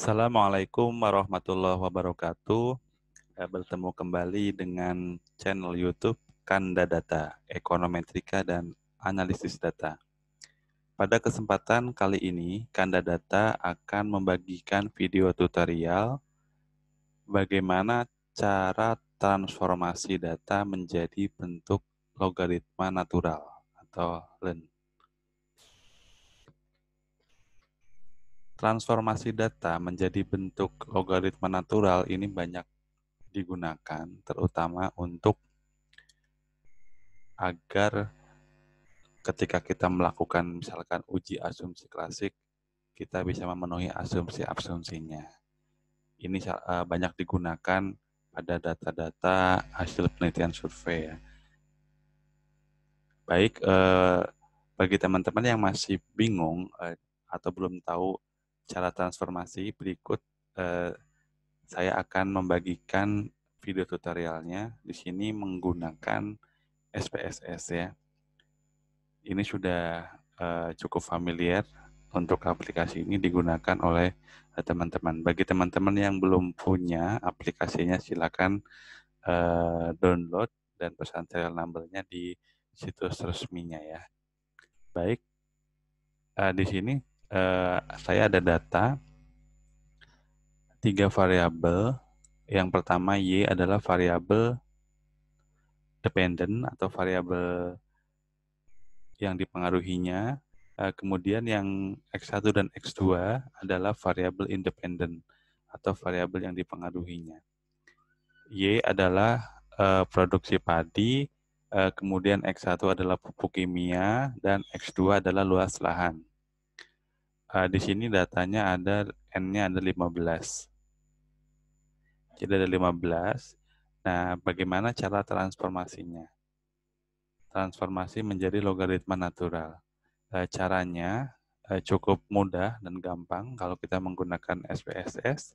Assalamualaikum warahmatullahi wabarakatuh. Bertemu kembali dengan channel YouTube Kanda Data, Ekonometrika dan Analisis Data. Pada kesempatan kali ini, Kanda Data akan membagikan video tutorial bagaimana cara transformasi data menjadi bentuk logaritma natural atau LEN. transformasi data menjadi bentuk logaritma natural ini banyak digunakan terutama untuk agar ketika kita melakukan misalkan uji asumsi klasik kita bisa memenuhi asumsi-asumsinya. Ini e, banyak digunakan pada data-data hasil penelitian survei ya. Baik eh, bagi teman-teman yang masih bingung eh, atau belum tahu cara transformasi berikut eh, saya akan membagikan video tutorialnya di sini menggunakan SPSS ya. Ini sudah eh, cukup familiar untuk aplikasi ini digunakan oleh eh, teman-teman. Bagi teman-teman yang belum punya aplikasinya silakan eh, download dan pesan serial numbernya di situs resminya ya. Baik, eh, di sini eh, saya ada data tiga variabel. Yang pertama y adalah variabel dependent atau variabel yang dipengaruhinya. Eh, kemudian yang x1 dan x2 adalah variabel independent atau variabel yang dipengaruhinya. Y adalah uh, produksi padi, eh, kemudian X1 adalah pupuk kimia, dan X2 adalah luas lahan uh, di sini datanya ada n-nya ada 15. Jadi ada 15. Nah, bagaimana cara transformasinya? Transformasi menjadi logaritma natural. Uh, caranya uh, cukup mudah dan gampang kalau kita menggunakan SPSS.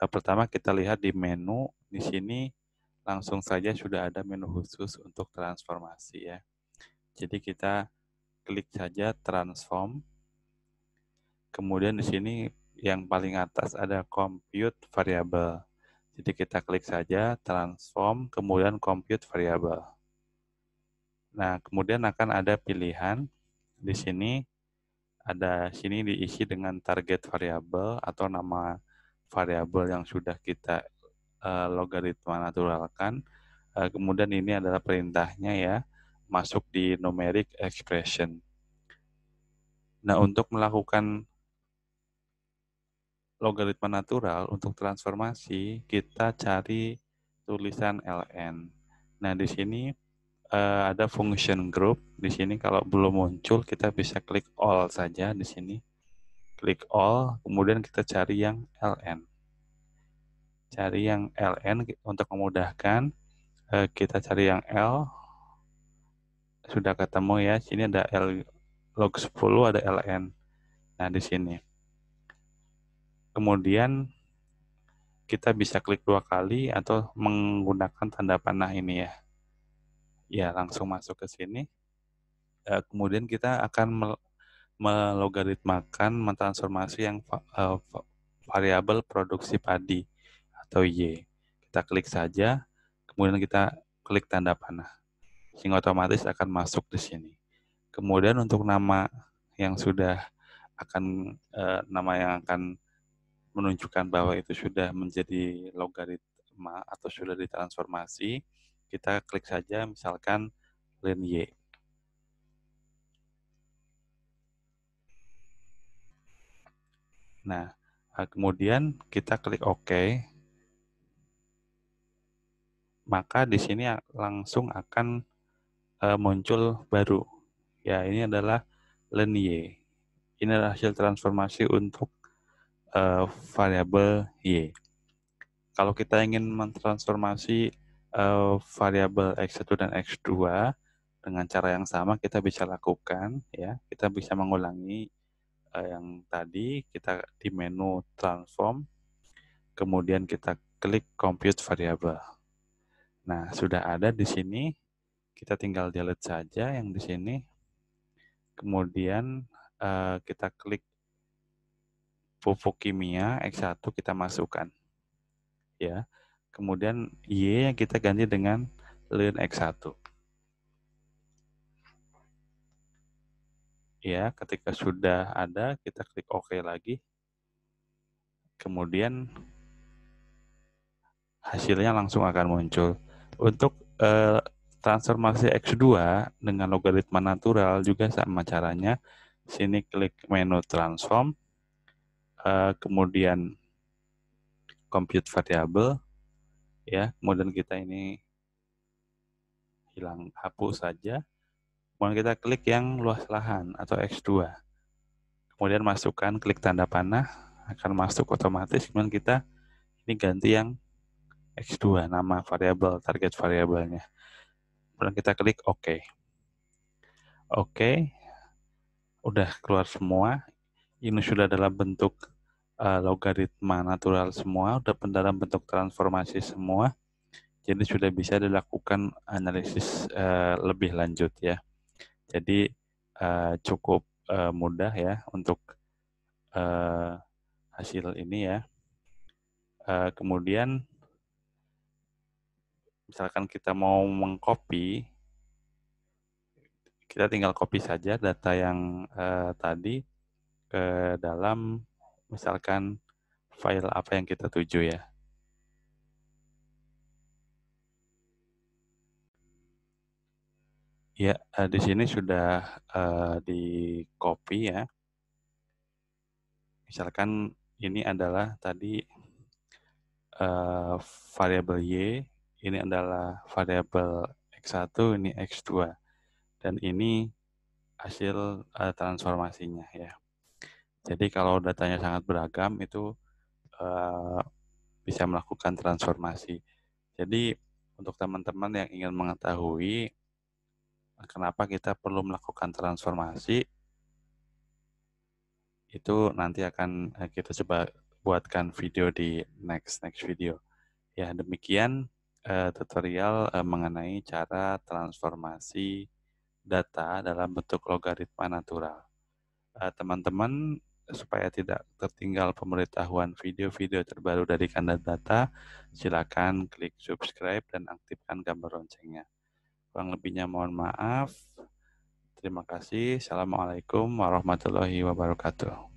Uh, pertama kita lihat di menu di sini langsung saja sudah ada menu khusus untuk transformasi ya. Jadi kita klik saja transform Kemudian di sini yang paling atas ada compute variable. Jadi kita klik saja transform, kemudian compute variable. Nah, kemudian akan ada pilihan di sini ada sini diisi dengan target Variable atau nama variable yang sudah kita uh, logaritma naturalkan. Uh, kemudian ini adalah perintahnya ya, masuk di numeric expression. Nah, untuk melakukan logaritma natural untuk transformasi kita cari tulisan ln. Nah di sini uh, ada function group. Di sini kalau belum muncul kita bisa klik all saja di sini. Klik all, kemudian kita cari yang ln. Cari yang ln untuk memudahkan uh, kita cari yang l. Sudah ketemu ya. Di Sini ada l log 10 ada ln. Nah di sini kemudian kita bisa klik dua kali atau menggunakan tanda panah ini ya. Ya, langsung masuk ke sini. Eh, kemudian kita akan melogaritmakan mentransformasi yang eh, variabel produksi padi atau Y. Kita klik saja, kemudian kita klik tanda panah. Sehingga otomatis akan masuk di sini. Kemudian untuk nama yang sudah akan eh, nama yang akan menunjukkan bahwa itu sudah menjadi logaritma atau sudah ditransformasi, kita klik saja misalkan len Y. Nah, e, kemudian kita klik OK. Maka di sini langsung akan e, muncul baru. Ya, ini adalah len Y. Ini adalah hasil transformasi untuk uh, variabel y. Kalau kita ingin mentransformasi uh, variabel x1 dan x2 dengan cara yang sama kita bisa lakukan ya. Kita bisa mengulangi uh, yang tadi kita di menu transform kemudian kita klik compute variable. Nah, sudah ada di sini. Kita tinggal delete saja yang di sini. Kemudian uh, kita klik pupuk kimia X1 kita masukkan. Ya. Kemudian Y yang kita ganti dengan ln X1. Ya, ketika sudah ada kita klik OK lagi. Kemudian hasilnya langsung akan muncul. Untuk eh, transformasi X2 dengan logaritma natural juga sama caranya. Sini klik menu transform Eh, kemudian compute variable ya kemudian kita ini hilang hapus saja kemudian kita klik yang luas lahan atau X2 kemudian masukkan klik tanda panah akan masuk otomatis kemudian kita ini ganti yang X2 nama variable target variabelnya kemudian kita klik OK Oke, okay. udah keluar semua. Ini sudah dalam bentuk uh, logaritma natural semua, udah pendalam bentuk transformasi semua. Jadi sudah bisa dilakukan analisis uh, lebih lanjut ya. Jadi uh, cukup uh, mudah ya untuk uh, hasil ini ya. Uh, kemudian misalkan kita mau mengcopy, kita tinggal copy saja data yang uh, tadi ke dalam misalkan file apa yang kita tuju ya. Ya, eh, di sini sudah uh, di copy ya. Misalkan ini adalah tadi uh, eh, variabel y, ini adalah variabel x1, ini x2, dan ini hasil uh, transformasinya ya. Jadi kalau datanya sangat beragam itu uh, bisa melakukan transformasi. Jadi untuk teman-teman yang ingin mengetahui kenapa kita perlu melakukan transformasi itu nanti akan eh, kita coba buatkan video di next next video. Ya, demikian uh, tutorial uh, mengenai cara transformasi data dalam bentuk logaritma natural. Teman-teman uh, teman -teman, supaya tidak tertinggal pemberitahuan video-video terbaru dari Kanda Data, silakan klik subscribe dan aktifkan gambar loncengnya. Kurang lebihnya mohon maaf. Terima kasih. Assalamualaikum warahmatullahi wabarakatuh.